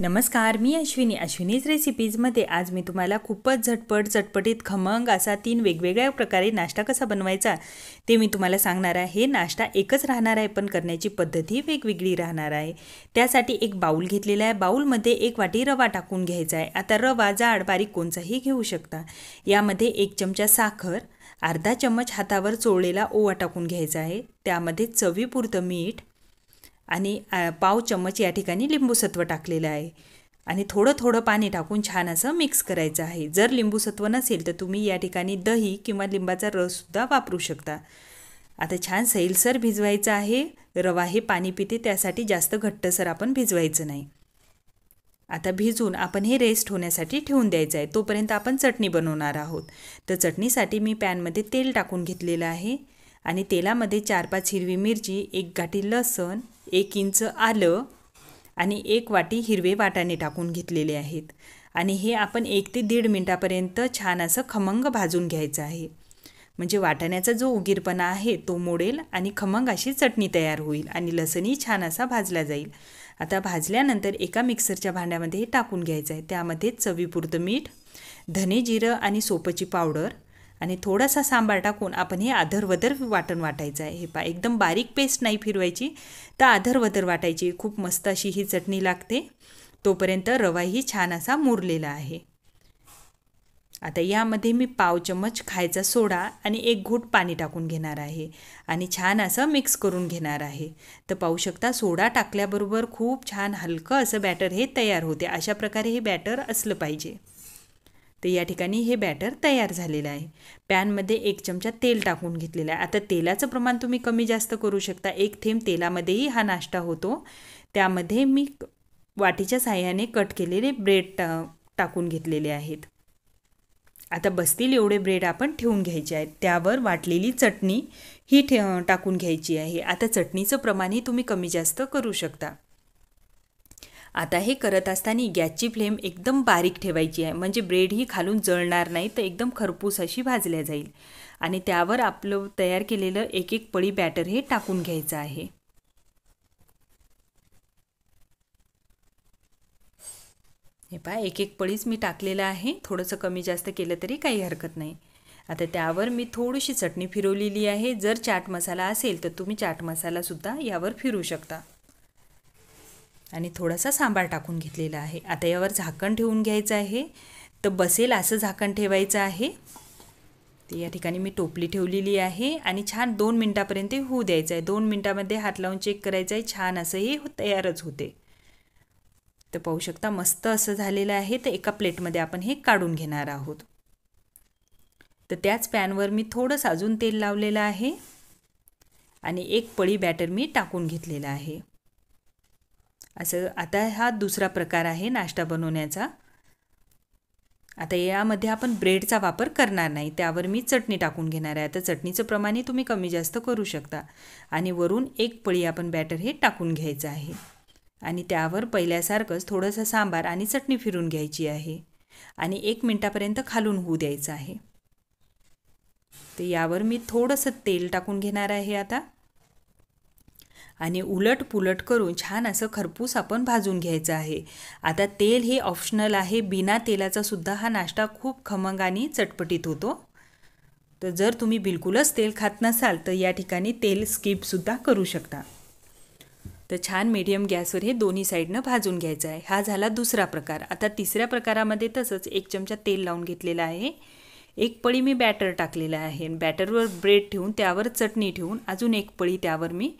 नमस्कार मी अश्विनी अश्विनीज रेसिपीजमध्ये आज मी तुम्हाला खूपच झटपट चटपटीत खमंग असा तीन वेगवेगळ्या प्रकारे नाश्ता कसा बनवायचा ते मी तुम्हाला सांगणार आहे हे नाश्ता एकच राहणार आहे पण करण्याची पद्धती वेगवेगळी राहणार आहे त्यासाठी एक बाऊल घेतलेला आहे बाऊलमध्ये एक वाटी रवा टाकून घ्यायचा आहे आता रवा जाड बारीक कोणचाही घेऊ शकता यामध्ये एक चमचा साखर अर्धा चम्मच हातावर चोळलेला ओवा टाकून घ्यायचा आहे त्यामध्ये चवीपुरतं मीठ आणि पाव चम्मच या ठिकाणी लिंबूसत्व टाकलेलं आहे आणि थोडं थोडं पाणी टाकून छान असं मिक्स करायचं आहे जर लिंबूसत्व नसेल तर तुम्ही या ठिकाणी दही किंवा लिंबाचा रससुद्धा वापरू शकता आता छान सैलसर भिजवायचं आहे रवा हे पाणी पिते त्यासाठी जास्त घट्टसर आपण भिजवायचं नाही आता भिजून आपण हे रेस्ट होण्यासाठी ठेवून द्यायचं आहे तोपर्यंत आपण चटणी बनवणार आहोत तर चटणीसाठी मी पॅनमध्ये तेल टाकून घेतलेलं आहे आणि तेलामध्ये चार पाच हिरवी मिरची एक गाठी लसण एक इंच आलं आणि एक वाटी हिरवे वाटाणे टाकून घेतलेले आहेत आणि हे आपण एक ते दीड मिनटापर्यंत छान असं खमंग भाजून घ्यायचं आहे म्हणजे वाटाण्याचा जो उगीरपणा आहे तो मोडेल आणि खमंग अशी चटणी तयार होईल आणि लसणही छान असा भाजला जाईल आता भाजल्यानंतर एका मिक्सरच्या भांड्यामध्ये हे टाकून घ्यायचं आहे त्यामध्ये चवीपुरतं मीठ धने जिरं आणि सोपची पावडर आणि थोडासा सांबार टाकून आपण हे आधरवधर वाटण वाटायचं आहे हे पा एकदम बारीक पेस्ट नाही फिरवायची तर आधरवधर वाटायची खूप मस्त अशी ही चटणी लागते तोपर्यंत रवाही छान असा मुरलेला आहे आता यामध्ये मी पाव चमच खायचा सोडा आणि एक घोट पाणी टाकून घेणार आहे आणि छान असं मिक्स करून घेणार आहे तर पाहू शकता सोडा टाकल्याबरोबर खूप छान हलकं असं बॅटर हे तयार होते अशा प्रकारे हे बॅटर असलं पाहिजे तर या ठिकाणी हे बॅटर तयार झालेलं आहे पॅनमध्ये एक चमचा तेल टाकून घेतलेलं आहे आता तेलाचं प्रमाण तुम्ही कमी जास्त करू शकता एक थेंब तेलामध्येही हा नाश्ता होतो त्यामध्ये मी वाटीच्या साह्याने कट केलेले ब्रेड टा टाकून घेतलेले आहेत आता बसतील एवढे ब्रेड आपण ठेवून घ्यायचे आहेत त्यावर वाटलेली चटणी ही ठे टाकून घ्यायची आहे आता चटणीचं प्रमाणही तुम्ही कमी जास्त करू शकता आता हे करत असताना गॅसची फ्लेम एकदम बारीक ठेवायची आहे म्हणजे ब्रेड ही खालून जळणार नाही तर एकदम खरपूस अशी भाजल्या जाईल आणि त्यावर आपलं तयार केलेलं एक एक पळी बॅटर हे टाकून घ्यायचं आहे हे पहा एक एक पळीच मी टाकलेलं आहे थोडंसं कमी जास्त केलं तरी काही हरकत नाही आता त्यावर मी थोडीशी चटणी फिरवलेली आहे जर चाट मसाला असेल तर तुम्ही चाट मसालासुद्धा यावर फिरू शकता आणि थोडासा सांबार टाकून घेतलेला आहे आता यावर झाकण ठेवून घ्यायचं आहे तर बसेल असं झाकण ठेवायचं आहे ते या ठिकाणी मी टोपली ठेवलेली आहे आणि छान दोन मिनटापर्यंत होऊ द्यायचं आहे दोन मिनटामध्ये हात लावून चेक करायचं आहे छान असं हे तयारच होते तर पाहू शकता मस्त असं झालेलं आहे तर एका प्लेटमध्ये आपण हे काढून घेणार आहोत तर त्याच पॅनवर मी थोडंसं अजून तेल लावलेलं आहे आणि एक पळी बॅटर मी टाकून घेतलेलं आहे असं आता हा दुसरा प्रकार आहे नाश्ता बनवण्याचा आता यामध्ये आपण ब्रेडचा वापर करणार नाही त्यावर मी चटणी टाकून घेणार आहे आता चटणीचं प्रमाणही तुम्ही कमी जास्त करू शकता आणि वरून एक पळी आपण बॅटर हे टाकून घ्यायचं आहे आणि त्यावर पहिल्यासारखंच थोडंसं सांबार आणि चटणी फिरून घ्यायची आहे आणि एक मिनटापर्यंत खालून होऊ द्यायचं आहे तर यावर मी थोडंसं तेल टाकून घेणार आहे आता आणि उलट पुलट करून छान असं खरपूस आपण भाजून घ्यायचं आहे आता तेल हे ऑप्शनल आहे बिना तेलाचा सुद्धा हा नाश्ता खूप खमंग आणि चटपटीत होतो तर जर तुम्ही बिलकुलच तेल खात नसाल तर या ठिकाणी तेल स्किपसुद्धा करू शकता तर छान मीडियम गॅसवर हे दोन्ही साईडनं भाजून घ्यायचं आहे हा झाला दुसरा प्रकार आता तिसऱ्या प्रकारामध्ये तसंच एक चमचा तेल लावून घेतलेला आहे एक पळी मी बॅटर टाकलेलं आहे बॅटरवर ब्रेड ठेवून त्यावर चटणी ठेवून अजून एक पळी त्यावर मी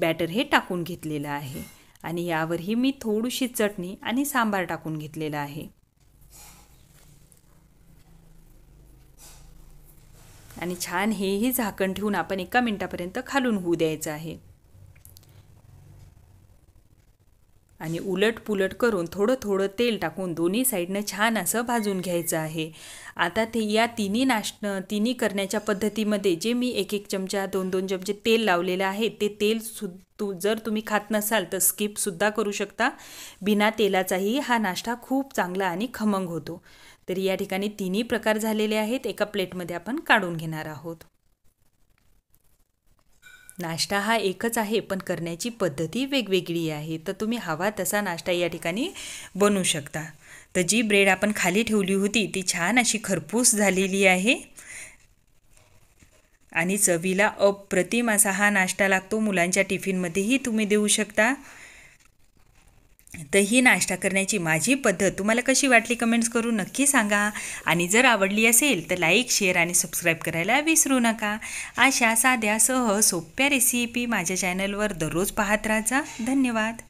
बॅटर हे टाकून घेतलेलं आहे आणि यावरही मी थोडीशी चटणी आणि सांबार टाकून घेतलेला आहे आणि छान हेही झाकण ठेवून आपण एका मिनटापर्यंत खालून होऊ द्यायचं आहे आणि उलट पुलट करून थोडं थोडं तेल टाकून दोन्ही साईडनं छान असं भाजून घ्यायचं आहे आता ते या तिन्ही नाश तिन्ही करण्याच्या पद्धतीमध्ये जे मी एक एक चमचा दोन दोन चमचे तेल लावलेलं आहे ते तेल सु तू जर तुम्ही खात नसाल तर स्किपसुद्धा करू शकता बिना तेलाचाही हा नाश्ता खूप चांगला आणि खमंग होतो तर या ठिकाणी तिन्ही प्रकार झालेले आहेत एका प्लेटमध्ये आपण काढून घेणार आहोत नाश्ता हा एकच आहे पण करण्याची पद्धती वेगवेगळी आहे तर तुम्ही हवा तसा नाश्ता या ठिकाणी बनवू शकता तर जी ब्रेड आपण खाली ठेवली होती ती छान अशी खरपूस झालेली आहे आणि चवीला अप्रतिम असा हा नाश्ता लागतो मुलांच्या टिफिनमध्येही तुम्ही देऊ शकता तर ही नाश्ता करण्याची माझी पद्धत तुम्हाला कशी वाटली कमेंट्स करून नक्की सांगा आणि जर आवडली असेल तर लाईक शेअर आणि सबस्क्राईब करायला विसरू नका अशा साध्या सह सोप्या रेसिपी माझ्या चॅनलवर दररोज पाहत राहा धन्यवाद